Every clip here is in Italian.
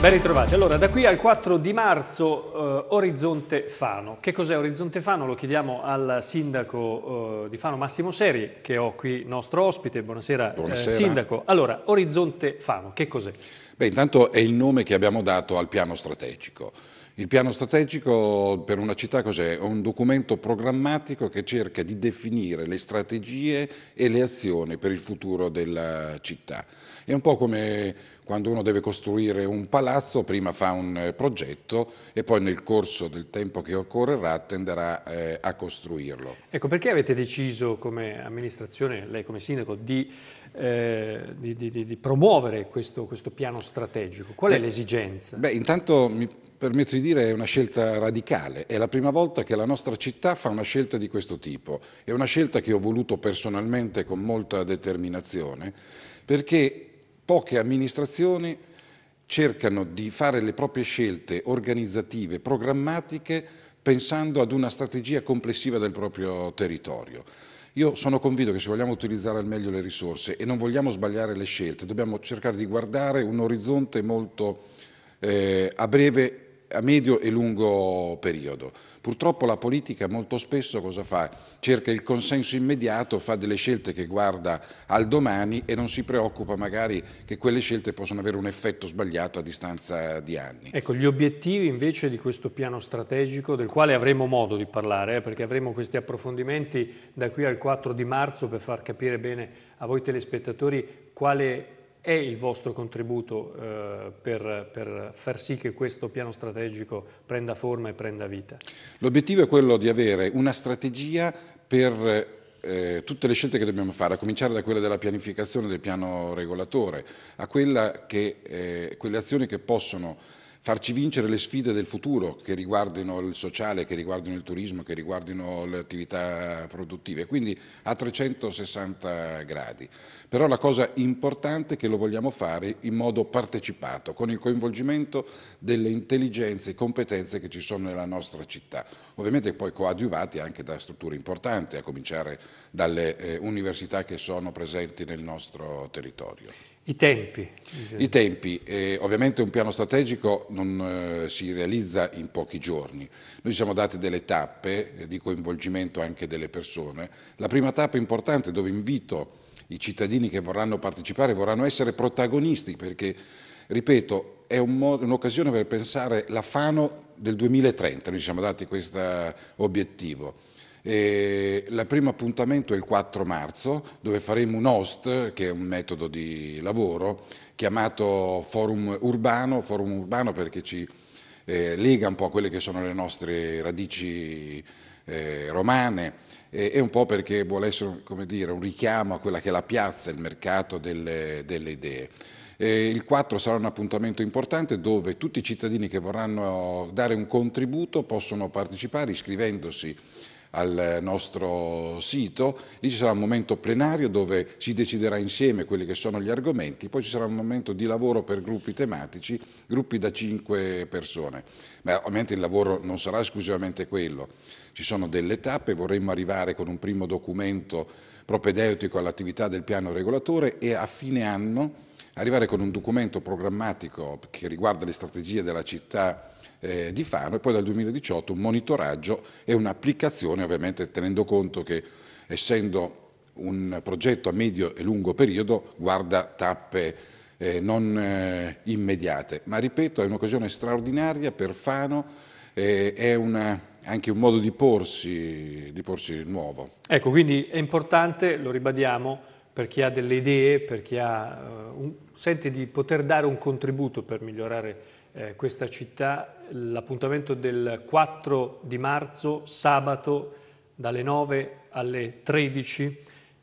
Ben ritrovati. Allora, da qui al 4 di marzo, eh, Orizzonte Fano. Che cos'è Orizzonte Fano? Lo chiediamo al sindaco eh, di Fano Massimo Seri, che ho qui nostro ospite. Buonasera, eh, Buonasera. Eh, sindaco. Allora, Orizzonte Fano, che cos'è? Beh, intanto è il nome che abbiamo dato al piano strategico. Il piano strategico per una città cos'è? È Un documento programmatico che cerca di definire le strategie e le azioni per il futuro della città. È un po' come quando uno deve costruire un palazzo, prima fa un eh, progetto e poi nel corso del tempo che occorrerà tenderà eh, a costruirlo. Ecco, perché avete deciso come amministrazione, lei come sindaco, di eh, di, di, di, promuovere questo, questo, piano strategico? Qual è beh, l'esigenza? Beh, intanto mi permetto di dire che è una scelta radicale, è la prima volta che la nostra città fa una scelta di questo tipo, è una scelta che ho voluto personalmente con molta determinazione perché poche amministrazioni cercano di fare le proprie scelte organizzative, programmatiche, pensando ad una strategia complessiva del proprio territorio. Io sono convinto che se vogliamo utilizzare al meglio le risorse e non vogliamo sbagliare le scelte, dobbiamo cercare di guardare un orizzonte molto eh, a breve a medio e lungo periodo. Purtroppo la politica molto spesso cosa fa? Cerca il consenso immediato, fa delle scelte che guarda al domani e non si preoccupa magari che quelle scelte possono avere un effetto sbagliato a distanza di anni. Ecco, gli obiettivi invece di questo piano strategico, del quale avremo modo di parlare, eh, perché avremo questi approfondimenti da qui al 4 di marzo per far capire bene a voi telespettatori quale è il vostro contributo eh, per, per, far sì che questo piano strategico prenda forma e prenda vita? L'obiettivo è quello di avere una strategia per eh, tutte le scelte che dobbiamo fare, a cominciare da quella della pianificazione del piano regolatore, a che, eh, quelle azioni che possono farci vincere le sfide del futuro che riguardino il sociale, che riguardino il turismo, che riguardino le attività produttive, quindi a 360 gradi. Però la cosa importante è che lo vogliamo fare in modo partecipato, con il coinvolgimento delle intelligenze e competenze che ci sono nella nostra città, ovviamente poi coadiuvati anche da strutture importanti, a cominciare dalle eh, università che sono presenti nel nostro territorio. I tempi. I tempi. Eh, ovviamente un piano strategico non eh, si realizza in pochi giorni. Noi siamo dati delle tappe eh, di coinvolgimento anche delle persone. La prima tappa importante dove invito i cittadini che vorranno partecipare, vorranno essere protagonisti perché, ripeto, è un'occasione per pensare la Fano del 2030. Noi siamo dati questo obiettivo il eh, primo appuntamento è il 4 marzo dove faremo un host, che è un metodo di lavoro, chiamato Forum Urbano, Forum Urbano perché ci eh, lega un po' a quelle che sono le nostre radici eh, romane e, e, un po' perché vuole essere dire, un richiamo a quella che è la piazza, il mercato delle, delle idee. E il 4 sarà un appuntamento importante dove tutti i cittadini che vorranno dare un contributo possono partecipare iscrivendosi al nostro sito, lì ci sarà un momento plenario dove si deciderà insieme quelli che sono gli argomenti, poi ci sarà un momento di lavoro per gruppi tematici, gruppi da cinque persone. Ma ovviamente il lavoro non sarà esclusivamente quello, ci sono delle tappe, vorremmo arrivare con un primo documento propedeutico all'attività del piano regolatore e a fine anno arrivare con un documento programmatico che riguarda le strategie della città eh, di fame, e poi dal 2018 un monitoraggio e un'applicazione, ovviamente tenendo conto che essendo un progetto a medio e lungo periodo guarda tappe eh, non eh, immediate, ma ripeto è un'occasione straordinaria per Fano, eh, è una anche un modo di porsi, di porsi nuovo. Ecco, quindi è importante, lo ribadiamo, per chi ha delle idee, per chi ha, uh, un, sente di poter dare un contributo per migliorare eh, questa città, l'appuntamento del 4 di marzo, sabato, dalle 9 alle 13,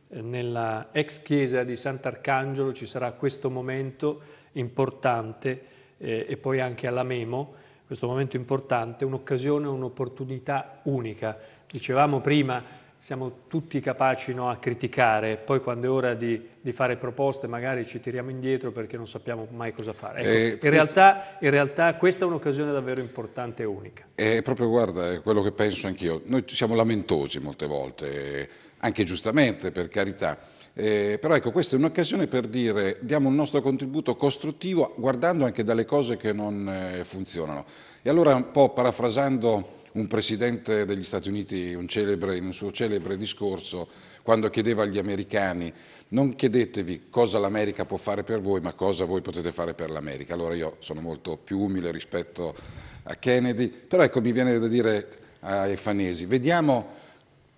eh, nella ex chiesa di Sant'Arcangelo ci sarà questo momento importante eh, e poi anche alla Memo, questo momento importante, un'occasione, un'opportunità unica. Dicevamo prima siamo tutti capaci no, a criticare, poi quando è ora di, di, fare proposte magari ci tiriamo indietro perché non sappiamo mai cosa fare. Ecco, eh, in, questo... realtà, in, realtà, questa è un'occasione davvero importante e unica. È eh, proprio, guarda, è quello che penso anch'io. Noi siamo lamentosi molte volte, anche giustamente, per carità. Eh, però ecco, questa è un'occasione per dire diamo il nostro contributo costruttivo guardando anche dalle cose che non eh, funzionano. E allora un po' parafrasando un presidente degli Stati Uniti, un celebre, in un suo celebre discorso, quando chiedeva agli americani non chiedetevi cosa l'America può fare per voi, ma cosa voi potete fare per l'America. Allora io sono molto più umile rispetto a Kennedy, però ecco mi viene da dire ai fanesi, vediamo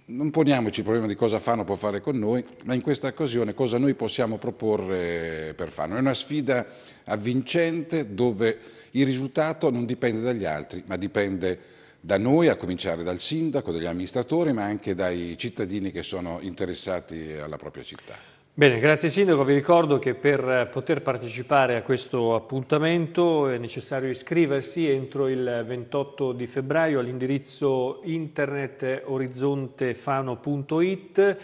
non poniamoci il problema di cosa Fano può fare con noi, ma in questa occasione cosa noi possiamo proporre per Fano. È una sfida avvincente dove il risultato non dipende dagli altri, ma dipende da noi, a cominciare dal sindaco, dagli amministratori, ma anche dai cittadini che sono interessati alla propria città. Bene, grazie Sindaco. Vi ricordo che per poter partecipare a questo appuntamento è necessario iscriversi entro il 28 di febbraio all'indirizzo internet orizzontefano.it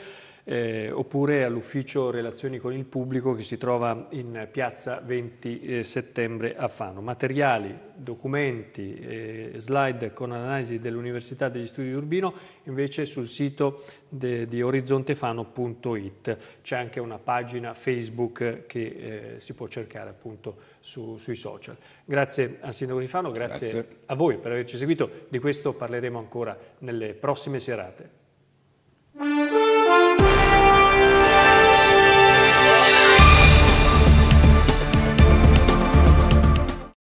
eh, oppure all'ufficio relazioni con il pubblico che si trova in piazza 20 eh, settembre a Fano. Materiali, documenti, eh, slide con analisi dell'Università degli Studi di Urbino invece sul sito de, di orizzontefano.it. C'è anche una pagina Facebook che eh, si può cercare appunto su, sui social. Grazie al Sindaco di Fano, grazie, grazie a voi per averci seguito. Di questo parleremo ancora nelle prossime serate.